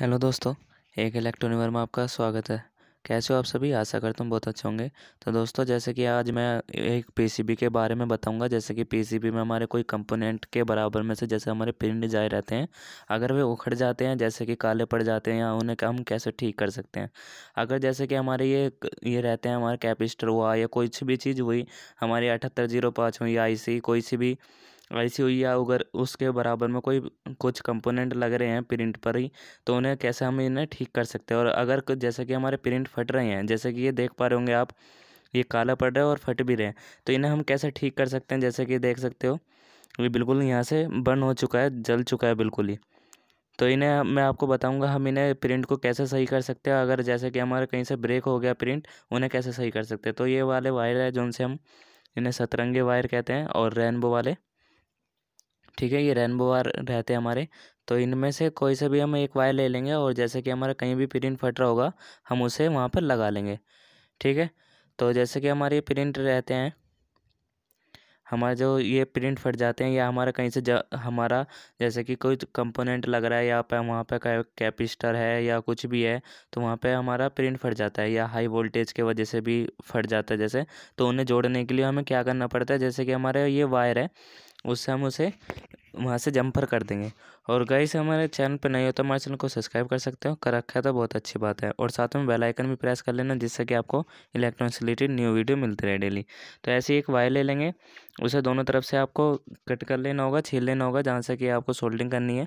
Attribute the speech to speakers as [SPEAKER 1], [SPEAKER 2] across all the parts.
[SPEAKER 1] hello दोस्तों एक इलेक्ट्रॉनिवर में आपका स्वागत है कैसे हो आप सभी आशा करता हूँ बहुत अच्छे होंगे तो दोस्तों जैसे कि आज मैं एक पीसीबी के बारे में बताऊंगा जैसे कि पीसीबी में हमारे कोई कंपोनेंट के बराबर में से जैसे हमारे पिंड जाए रहते हैं अगर वे उखड़ जाते हैं जैसे कि काले पड़ जाते हैं या उन्हें हम कैसे ठीक कर सकते हैं अगर जैसे कि हमारे ये ये रहते हैं हमारे कैपिस्टर हुआ या कोई भी चीज़ हुई हमारी अठहत्तर जीरो पाँच हुई आई कोई सी भी ऐसी हुई या अगर उसके बराबर में कोई कुछ कंपोनेंट लग रहे हैं प्रिंट पर ही तो उन्हें कैसे हम इन्हें ठीक कर सकते हैं और अगर जैसे कि हमारे प्रिंट फट रहे हैं जैसे कि ये देख पा रहे होंगे आप ये काला पड़ रहा है और फट भी रहे हैं तो इन्हें हम कैसे ठीक कर सकते हैं जैसे कि देख सकते हो ये बिल्कुल यहाँ से बर्न हो चुका है जल चुका है बिल्कुल ही तो इन्हें मैं आपको बताऊंगा हम इन्हें प्रिंट को कैसे सही कर सकते हैं अगर जैसे कि हमारे कहीं से ब्रेक हो गया प्रिंट उन्हें कैसे सही कर सकते हैं तो ये वाले वायर है जिनसे हम इन्हें सतरंगे वायर कहते हैं और रेनबो वाले ठीक है ये रेनबो वायर रहते हैं हमारे तो इनमें से कोई से भी हम एक वायर ले लेंगे और जैसे कि हमारा कहीं भी प्रिंट फट रहा होगा हम उसे वहाँ पर लगा लेंगे ठीक है तो जैसे कि हमारे ये प्रिंट रहते हैं हमारे जो ये प्रिंट फट जाते हैं या हमारा कहीं से हमारा जैसे कि कोई कंपोनेंट लग रहा है या पे वहाँ पे कैपिस्टर है या कुछ भी है तो वहाँ पे हमारा प्रिंट फट जाता है या हाई वोल्टेज के वजह से भी फट जाता है जैसे तो उन्हें जोड़ने के लिए हमें क्या करना पड़ता है जैसे कि हमारे ये वायर है उससे हम उसे वहाँ से जंपर कर देंगे और गाइस हमारे चैनल पर नहीं हो तो हमारे चैनल को सब्सक्राइब कर सकते हो कर रखा है तो बहुत अच्छी बात है और साथ में बेल आइकन भी प्रेस कर लेना जिससे कि आपको इलेक्ट्रॉनिक रिलेटेड न्यू वीडियो मिलती रहे डेली तो ऐसे एक वायर ले लेंगे उसे दोनों तरफ से आपको कट कर लेना होगा छील लेना होगा जहाँ से कि आपको सोल्डिंग करनी है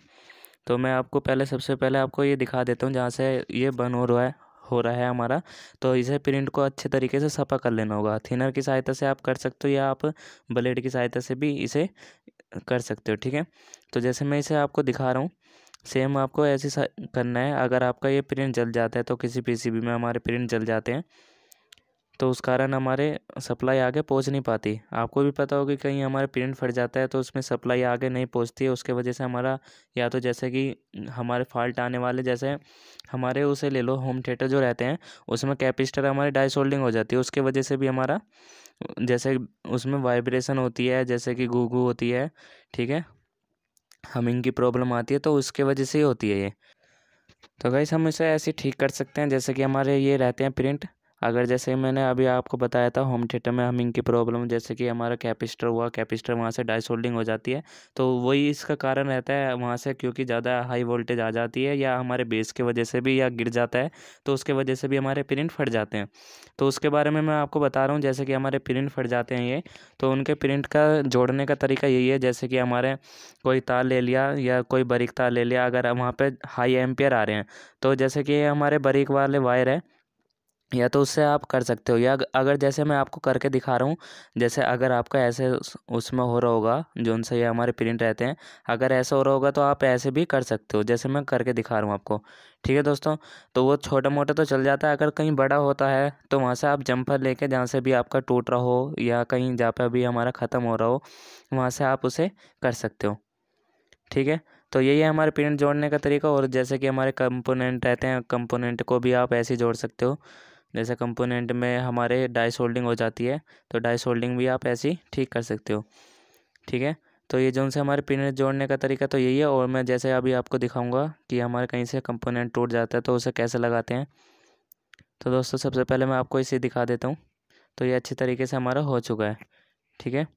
[SPEAKER 1] तो मैं आपको पहले सबसे पहले आपको ये दिखा देता हूँ जहाँ से ये बन हो रहा है हो रहा है हमारा तो इसे प्रिंट को अच्छे तरीके से सफ़ा कर लेना होगा थिनर की सहायता से आप कर सकते हो या आप ब्लेड की सहायता से भी इसे कर सकते हो ठीक है तो जैसे मैं इसे आपको दिखा रहा हूँ सेम आपको ऐसे करना है अगर आपका ये प्रिंट जल जाता है तो किसी पीसीबी में हमारे प्रिंट जल जाते हैं तो उस कारण हमारे सप्लाई आगे पहुंच नहीं पाती आपको भी पता होगा कहीं हमारा प्रिंट फट जाता है तो उसमें सप्लाई आगे नहीं पहुंचती है उसके वजह से हमारा या तो जैसे कि हमारे फॉल्ट आने वाले जैसे हमारे उसे ले लो होम थिएटर जो रहते हैं उसमें कैपिस्टर हमारे डाइस होल्डिंग हो जाती है उसके वजह से भी हमारा जैसे उसमें वाइब्रेशन होती है जैसे कि गू होती है ठीक है हमिंग की प्रॉब्लम आती है तो उसके वजह से ही होती है ये तो गई हम इसे ऐसे ठीक कर सकते हैं जैसे कि हमारे ये रहते हैं प्रिंट अगर जैसे मैंने अभी आपको बताया था होम थिएटर में हमिंग की प्रॉब्लम जैसे कि हमारा कैपिस्टर हुआ कैपिस्टर वहाँ से डाइस होल्डिंग हो जाती है तो वही इसका कारण रहता है वहाँ से क्योंकि ज़्यादा हाई वोल्टेज आ जाती है या हमारे बेस की वजह से भी या गिर जाता है तो उसके वजह से भी हमारे प्रिंट फट जाते हैं तो उसके बारे में मैं आपको बता रहा हूँ जैसे कि हमारे प्रिंट फट जाते हैं ये तो उनके प्रिंट का जोड़ने का तरीका यही है जैसे कि हमारे कोई तार ले लिया या कोई बरीक तार ले लिया अगर वहाँ पर हाई एम्पियर आ रहे हैं तो जैसे कि हमारे बरीक वाले वायर हैं या तो उससे आप कर सकते हो या अगर जैसे मैं आपको करके दिखा रहा हूँ जैसे अगर आपका ऐसे उसमें हो रहा होगा जो उनसे ये हमारे प्रिंट रहते हैं अगर ऐसा हो रहा होगा तो आप ऐसे भी कर सकते हो जैसे मैं करके दिखा रहा हूँ आपको ठीक है दोस्तों तो वो छोटा मोटा तो चल जाता है अगर कहीं बड़ा होता है तो वहाँ से आप जंपर ले जहाँ से भी आपका टूट रहा हो या कहीं जहाँ पर अभी हमारा ख़त्म हो रहा हो वहाँ से आप उसे कर सकते हो ठीक है तो यही है हमारे प्रिंट जोड़ने का तरीका और जैसे कि हमारे कंपोनेंट रहते हैं कंपोनेंट को भी आप ऐसे जोड़ सकते हो जैसे कंपोनेंट में हमारे डाइस होल्डिंग हो जाती है तो डाइस होल्डिंग भी आप ऐसी ठीक कर सकते हो ठीक है तो ये जो उनसे हमारे पिन जोड़ने का तरीका तो यही है और मैं जैसे अभी आपको दिखाऊंगा कि हमारे कहीं से कंपोनेंट टूट जाता है तो उसे कैसे लगाते हैं तो दोस्तों सबसे पहले मैं आपको इसे दिखा देता हूँ तो ये अच्छे तरीके से हमारा हो चुका है ठीक है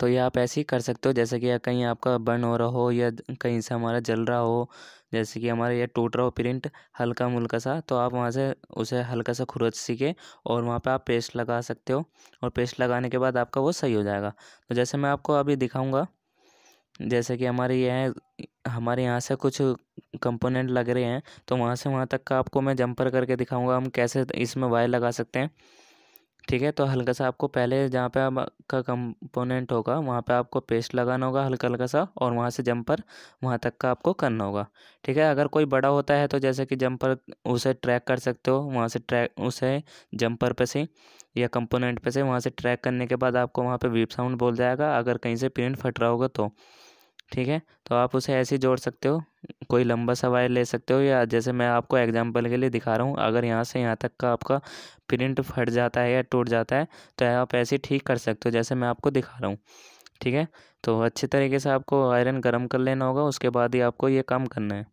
[SPEAKER 1] तो ये आप ऐसे ही कर सकते हो जैसे कि कहीं आपका बर्न हो रहा हो या कहीं से हमारा जल रहा हो जैसे कि हमारा ये टूट रहा हो प्रिंट हल्का मुल्का सा तो आप वहाँ से उसे हल्का सा खुरच सीखे और वहाँ पे आप पेस्ट लगा सकते हो और पेस्ट लगाने के बाद आपका वो सही हो जाएगा तो जैसे मैं आपको अभी दिखाऊँगा जैसे कि हमारे ये है हमारे यहाँ से कुछ कंपोनेंट लग रहे हैं तो वहाँ से वहाँ तक का आपको मैं जंपर करके दिखाऊँगा हम कैसे इसमें वायर लगा सकते हैं ठीक है तो हल्का सा आपको पहले जहाँ पे आपका कंपोनेंट होगा वहाँ पे आपको पेस्ट लगाना होगा हल्का हल्का सा और वहाँ से जंपर वहाँ तक का आपको करना होगा ठीक है अगर कोई बड़ा होता है तो जैसे कि जंपर उसे ट्रैक कर सकते हो वहाँ से ट्रैक उसे जंपर पे से या कंपोनेंट पे से वहाँ से ट्रैक करने के बाद आपको वहाँ पर वीप साउंड बोल जाएगा अगर कहीं से पेंट फट रहा होगा तो ठीक है तो आप उसे ऐसे जोड़ सकते हो कोई लंबा सा वायर ले सकते हो या जैसे मैं आपको एग्जांपल के लिए दिखा रहा हूँ अगर यहाँ से यहाँ तक का आपका प्रिंट फट जाता है या टूट जाता है तो आप ऐसे ठीक कर सकते हो जैसे मैं आपको दिखा रहा हूँ ठीक है तो अच्छे तरीके से आपको आयरन गर्म कर लेना होगा उसके बाद ही आपको ये काम करना है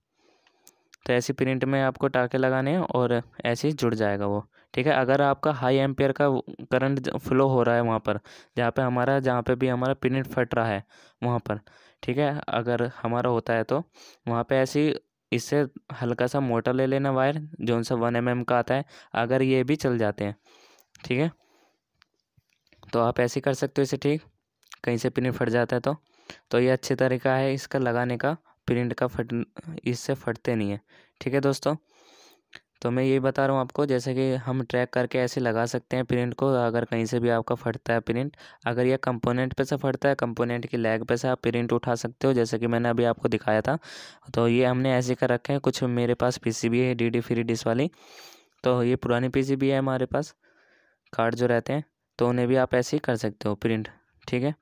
[SPEAKER 1] तो ऐसी प्रिंट में आपको टाके लगाने हैं और ऐसे ही जुड़ जाएगा वो ठीक है अगर आपका हाई एम्पेयर का करंट फ्लो हो रहा है वहाँ पर जहाँ पे हमारा जहाँ पे भी हमारा प्रिंट फट रहा है वहाँ पर ठीक है अगर हमारा होता है तो वहाँ पे ऐसी इससे हल्का सा मोटर ले लेना वायर जो सब वन एम का आता है अगर ये भी चल जाते हैं ठीक है तो आप ऐसे कर सकते हो इसे ठीक कहीं से प्रिंट फट जाता है तो तो ये अच्छे तरीका है इसका लगाने का प्रिंट का फट इससे फटते नहीं है ठीक है दोस्तों तो मैं यही बता रहा हूँ आपको जैसे कि हम ट्रैक करके ऐसे लगा सकते हैं प्रिंट को अगर कहीं से भी आपका फटता है प्रिंट अगर यह कंपोनेंट पे से फटता है कंपोनेंट की लैग पे से आप प्रिंट उठा सकते हो जैसे कि मैंने अभी आपको दिखाया था तो ये हमने ऐसे कर रखे हैं कुछ मेरे पास पीसीबी है डी डी फ्री डिस वाली तो ये पुरानी भी है हमारे पास कार्ड जो रहते हैं तो उन्हें भी आप ऐसे ही कर सकते हो प्रिंट ठीक है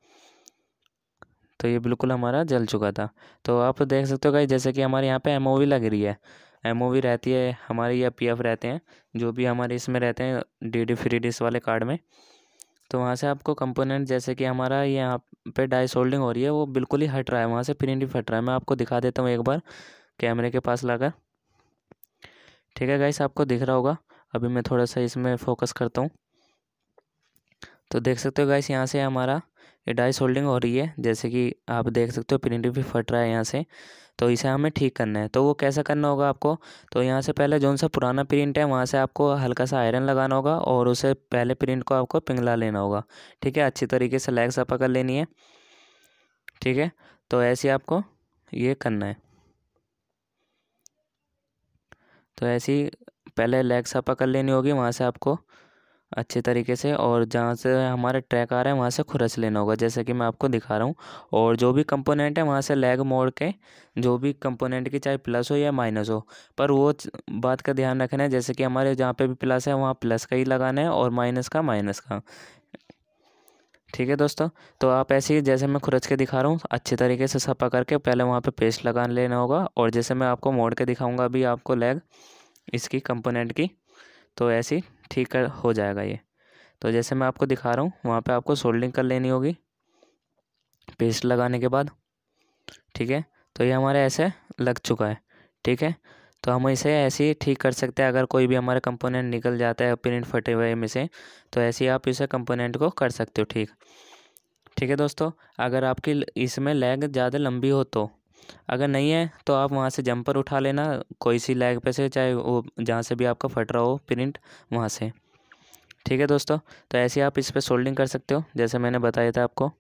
[SPEAKER 1] तो ये बिल्कुल हमारा जल चुका था तो आप देख सकते हो कहीं जैसे कि हमारे यहाँ पर एम लग रही है एम ओ वी रहती है हमारे या पी एफ रहते हैं जो भी हमारे इसमें रहते हैं डी डी फ्री डिस वाले कार्ड में तो वहाँ से आपको कंपोनेंट जैसे कि हमारा यहाँ पे डाइस होल्डिंग हो रही है वो बिल्कुल ही हट रहा है वहाँ से प्रिंट भी फट रहा है मैं आपको दिखा देता हूँ एक बार कैमरे के पास लाकर ठीक है गाइस आपको दिख रहा होगा अभी मैं थोड़ा सा इसमें फोकस करता हूँ तो देख सकते हो गाइस यहाँ से हमारा ये डाइस होल्डिंग हो रही है जैसे कि आप देख सकते हो प्रिंट भी फट रहा है यहाँ से तो इसे हमें ठीक करना है तो वो कैसा करना होगा आपको तो यहाँ से पहले जो सा पुराना प्रिंट है वहाँ से आपको हल्का सा आयरन लगाना होगा और उसे पहले प्रिंट को आपको पिंगला लेना होगा ठीक है अच्छी तरीके से लैग सफा कर लेनी है ठीक है तो ऐसे आपको ये करना है तो ऐसी पहले लेग सफा कर लेनी होगी वहाँ से आपको अच्छे तरीके से और जहाँ से हमारे ट्रैक आ रहे हैं वहाँ से खुरच लेना होगा जैसे कि मैं आपको दिखा रहा हूँ और जो भी कंपोनेंट है वहाँ से लैग मोड़ के जो भी कंपोनेंट की चाहे प्लस हो या माइनस हो पर वो बात का ध्यान रखना है जैसे कि हमारे जहाँ पे भी प्लस है वहाँ प्लस का ही लगाना है और माइनस का माइनस का ठीक है दोस्तों तो आप ऐसे ही जैसे मैं खुरच के दिखा रहा हूँ अच्छे तरीके से सफा करके पहले वहाँ पे पेस्ट लगा लेना होगा और जैसे मैं आपको मोड़ के दिखाऊँगा अभी आपको लैग इसकी कंपोनेंट की तो ऐसे ही ठीक कर हो जाएगा ये तो जैसे मैं आपको दिखा रहा हूँ वहाँ पे आपको सोल्डिंग कर लेनी होगी पेस्ट लगाने के बाद ठीक है तो ये हमारे ऐसे लग चुका है ठीक है तो हम इसे ऐसे ही ठीक कर सकते हैं अगर कोई भी हमारे कंपोनेंट निकल जाता है प्रिंट फटे हुए में से तो ऐसे ही आप इसे कंपोनेंट को कर सकते हो ठीक ठीक है दोस्तों अगर आपकी इसमें लेग ज़्यादा लंबी हो तो अगर नहीं है तो आप वहाँ से जंपर उठा लेना कोई सी लैग पे से चाहे वो जहाँ से भी आपका फट रहा हो प्रिंट वहाँ से ठीक है दोस्तों तो ऐसे आप इस पर सोल्डिंग कर सकते हो जैसे मैंने बताया था आपको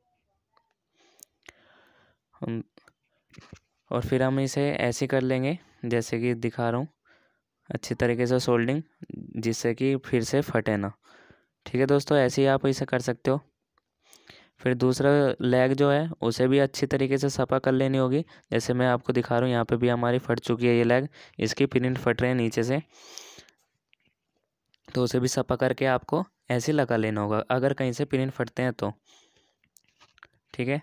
[SPEAKER 1] और फिर हम इसे ऐसे कर लेंगे जैसे कि दिखा रहा हूँ अच्छी तरीके से सोल्डिंग जिससे कि फिर से फटे ना ठीक है दोस्तों ऐसे ही आप इसे कर सकते हो फिर दूसरा लेग जो है उसे भी अच्छी तरीके से सफ़ा कर लेनी होगी जैसे मैं आपको दिखा रहा हूँ यहाँ पे भी हमारी फट चुकी है ये लेग इसकी प्रिंट फट रहे हैं नीचे से तो उसे भी सफ़ा करके आपको ऐसे लगा लेना होगा अगर कहीं से प्रिंट फटते हैं तो ठीक है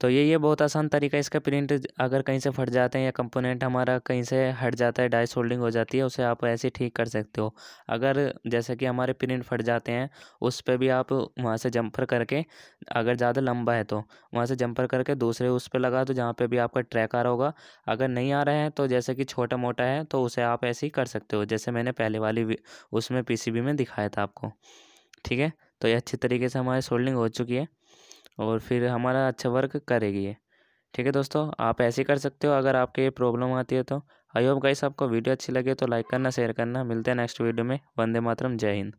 [SPEAKER 1] तो ये ये बहुत आसान तरीका है इसका प्रिंट अगर कहीं से फट जाते हैं या कंपोनेंट हमारा कहीं से हट जाता है डाइस होल्डिंग हो जाती है उसे आप ऐसे ठीक कर सकते हो अगर जैसे कि हमारे प्रिंट फट जाते हैं उस पर भी आप वहाँ से जंपर करके अगर ज़्यादा लंबा है तो वहाँ से जंपर करके दूसरे उस पर लगा तो जहाँ पर भी आपका ट्रैक आ रहा होगा अगर नहीं आ रहा है तो जैसे कि छोटा मोटा है तो उसे आप ऐसे ही कर सकते हो जैसे मैंने पहले वाली उसमें पी में दिखाया था आपको ठीक है तो ये अच्छी तरीके से हमारी सोल्डिंग हो चुकी है और फिर हमारा अच्छा वर्क करेगी ये ठीक है दोस्तों आप ऐसे कर सकते हो अगर आपके ये प्रॉब्लम आती है तो आई होप गाइस आपको वीडियो अच्छी लगे तो लाइक करना शेयर करना मिलते हैं नेक्स्ट वीडियो में वंदे मातरम जय हिंद